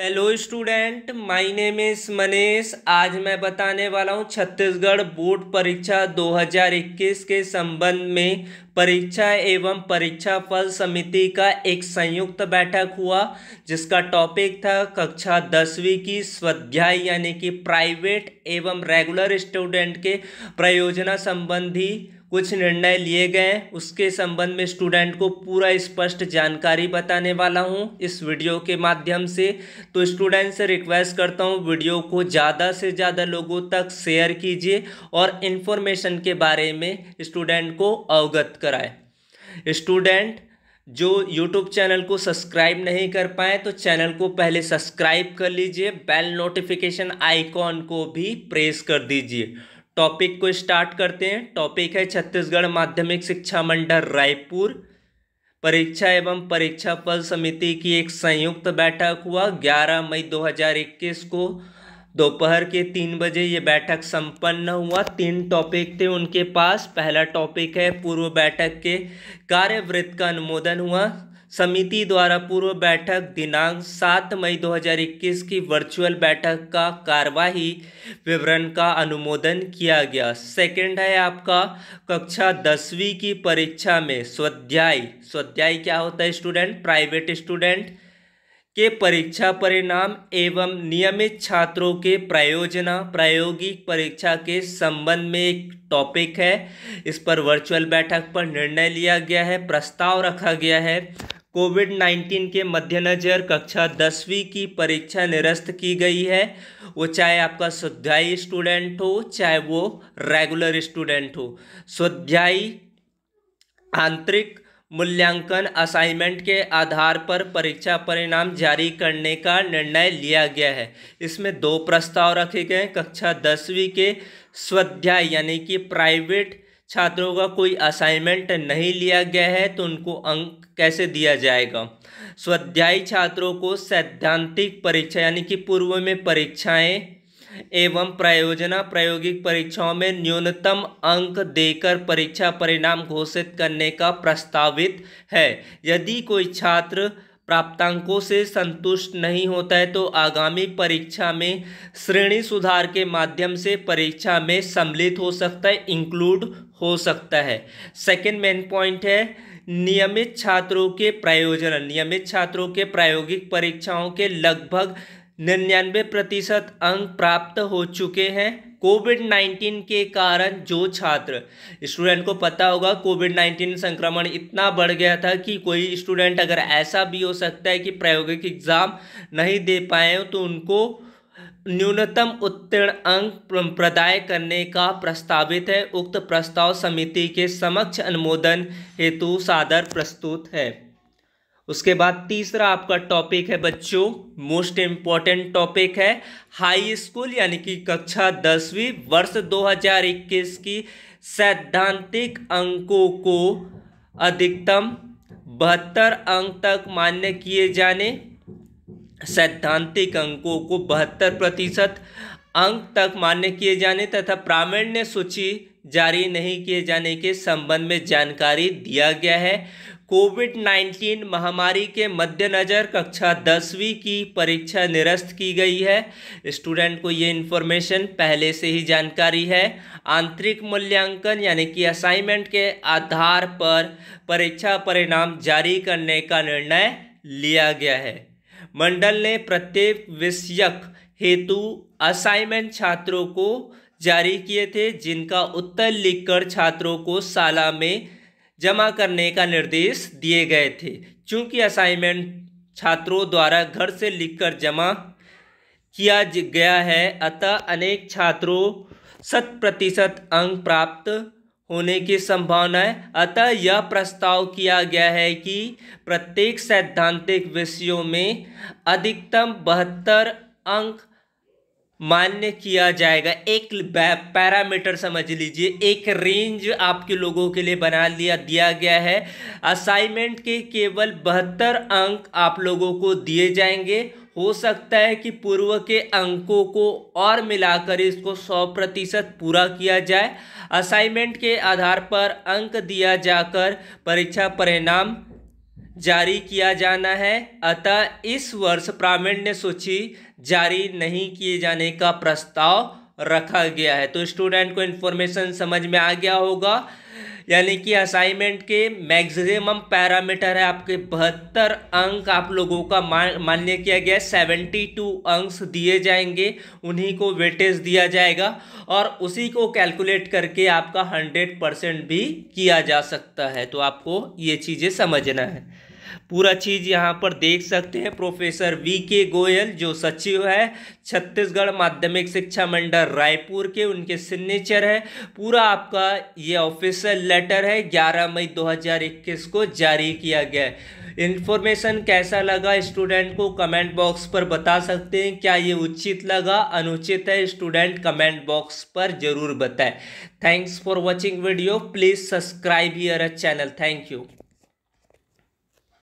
hello student my name इस मनीष आज मैं बताने वाला हूँ छत्तीसगढ़ बोर्ड परीक्षा 2021 के संबंध में परीक्षा एवं परीक्षा फल समिति का एक संयुक्त बैठक हुआ जिसका टॉपिक था कक्षा दसवीं की स्वाध्याय यानी कि प्राइवेट एवं रेगुलर स्टूडेंट के प्रयोजना संबंधी कुछ निर्णय लिए गए उसके संबंध में स्टूडेंट को पूरा स्पष्ट जानकारी बताने वाला हूं इस वीडियो के माध्यम से तो स्टूडेंट से रिक्वेस्ट करता हूं वीडियो को ज़्यादा से ज़्यादा लोगों तक शेयर कीजिए और इन्फॉर्मेशन के बारे में स्टूडेंट को अवगत कराएं स्टूडेंट जो यूट्यूब चैनल को सब्सक्राइब नहीं कर पाए तो चैनल को पहले सब्सक्राइब कर लीजिए बेल नोटिफिकेशन आइकॉन को भी प्रेस कर दीजिए टॉपिक को स्टार्ट करते हैं टॉपिक है छत्तीसगढ़ माध्यमिक शिक्षा मंडल रायपुर परीक्षा एवं परीक्षा फल समिति की एक संयुक्त बैठक हुआ 11 मई 2021 को दोपहर के तीन बजे ये बैठक संपन्न हुआ तीन टॉपिक थे उनके पास पहला टॉपिक है पूर्व बैठक के कार्यवृत्त का अनुमोदन हुआ समिति द्वारा पूर्व बैठक दिनांक 7 मई 2021 की वर्चुअल बैठक का कार्यवाही विवरण का अनुमोदन किया गया सेकंड है आपका कक्षा दसवीं की परीक्षा में स्वाध्याय स्वाध्याय क्या होता है स्टूडेंट प्राइवेट स्टूडेंट के परीक्षा परिणाम एवं नियमित छात्रों के प्रायोजना प्रायोगिक परीक्षा के संबंध में एक टॉपिक है इस पर वर्चुअल बैठक पर निर्णय लिया गया है प्रस्ताव रखा गया है कोविड 19 के मद्देनज़र कक्षा दसवीं की परीक्षा निरस्त की गई है वो चाहे आपका स्वाध्यायी स्टूडेंट हो चाहे वो रेगुलर स्टूडेंट हो स्वाध्यायी आंतरिक मूल्यांकन असाइनमेंट के आधार पर परीक्षा परिणाम जारी करने का निर्णय लिया गया है इसमें दो प्रस्ताव रखे गए कक्षा दसवीं के स्वाध्याय यानी कि प्राइवेट छात्रों का कोई असाइनमेंट नहीं लिया गया है तो उनको अंक कैसे दिया जाएगा स्वाध्यायी छात्रों को सैद्धांतिक परीक्षा यानी कि पूर्व में परीक्षाएं एवं प्रायोजना प्रायोगिक परीक्षाओं में न्यूनतम अंक देकर परीक्षा परिणाम घोषित करने का प्रस्तावित है यदि कोई छात्र प्राप्तांकों से संतुष्ट नहीं होता है तो आगामी परीक्षा में श्रेणी सुधार के माध्यम से परीक्षा में सम्मिलित हो सकता है इंक्लूड हो सकता है सेकेंड मेन पॉइंट है नियमित छात्रों के प्रायोजन नियमित छात्रों के प्रायोगिक परीक्षाओं के लगभग निन्यानवे प्रतिशत अंक प्राप्त हो चुके हैं कोविड नाइन्टीन के कारण जो छात्र स्टूडेंट को पता होगा कोविड नाइन्टीन संक्रमण इतना बढ़ गया था कि कोई स्टूडेंट अगर ऐसा भी हो सकता है कि प्रायोगिक एग्ज़ाम नहीं दे पाए तो उनको न्यूनतम उत्तीर्ण अंक प्रदाय करने का प्रस्तावित है उक्त प्रस्ताव समिति के समक्ष अनुमोदन हेतु सादर प्रस्तुत है उसके बाद तीसरा आपका टॉपिक है बच्चों मोस्ट इम्पॉर्टेंट टॉपिक है हाई स्कूल यानी कि कक्षा दसवीं वर्ष 2021 की सैद्धांतिक अंकों को अधिकतम बहत्तर अंक तक मान्य किए जाने सैद्धांतिक अंकों को बहत्तर प्रतिशत अंक तक मान्य किए जाने तथा प्रामाण्य सूची जारी नहीं किए जाने के संबंध में जानकारी दिया गया है कोविड 19 महामारी के मद्देनज़र कक्षा दसवीं की परीक्षा निरस्त की गई है स्टूडेंट को ये इन्फॉर्मेशन पहले से ही जानकारी है आंतरिक मूल्यांकन यानी कि असाइनमेंट के आधार पर परीक्षा परिणाम जारी करने का निर्णय लिया गया है मंडल ने प्रत्येक विषयक हेतु असाइनमेंट छात्रों को जारी किए थे जिनका उत्तर लिखकर छात्रों को शाला में जमा करने का निर्देश दिए गए थे चूँकि असाइनमेंट छात्रों द्वारा घर से लिखकर जमा किया गया है अतः अनेक छात्रों शत प्रतिशत अंक प्राप्त होने की संभावना है अतः यह प्रस्ताव किया गया है कि प्रत्येक सैद्धांतिक विषयों में अधिकतम बहत्तर अंक मान्य किया जाएगा एक पैरामीटर समझ लीजिए एक रेंज आपके लोगों के लिए बना लिया दिया गया है असाइनमेंट के केवल बहत्तर अंक आप लोगों को दिए जाएंगे हो सकता है कि पूर्व के अंकों को और मिलाकर इसको सौ प्रतिशत पूरा किया जाए असाइनमेंट के आधार पर अंक दिया जाकर परीक्षा परिणाम जारी किया जाना है अतः इस वर्ष प्रावीण्य सूची जारी नहीं किए जाने का प्रस्ताव रखा गया है तो स्टूडेंट को इन्फॉर्मेशन समझ में आ गया होगा यानी कि असाइनमेंट के मैक्सिमम पैरामीटर है आपके बहत्तर अंक आप लोगों का मान्य किया गया है सेवेंटी टू अंक्स दिए जाएंगे उन्हीं को वेटेज दिया जाएगा और उसी को कैलकुलेट करके आपका हंड्रेड परसेंट भी किया जा सकता है तो आपको ये चीज़ें समझना है पूरा चीज़ यहाँ पर देख सकते हैं प्रोफेसर वी के गोयल जो सचिव है छत्तीसगढ़ माध्यमिक शिक्षा मंडल रायपुर के उनके सिग्नेचर है पूरा आपका ये ऑफिशियल लेटर है 11 मई 2021 को जारी किया गया है इन्फॉर्मेशन कैसा लगा स्टूडेंट को कमेंट बॉक्स पर बता सकते हैं क्या ये उचित लगा अनुचित है स्टूडेंट कमेंट बॉक्स पर ज़रूर बताएं thanks for watching video please subscribe your channel thank you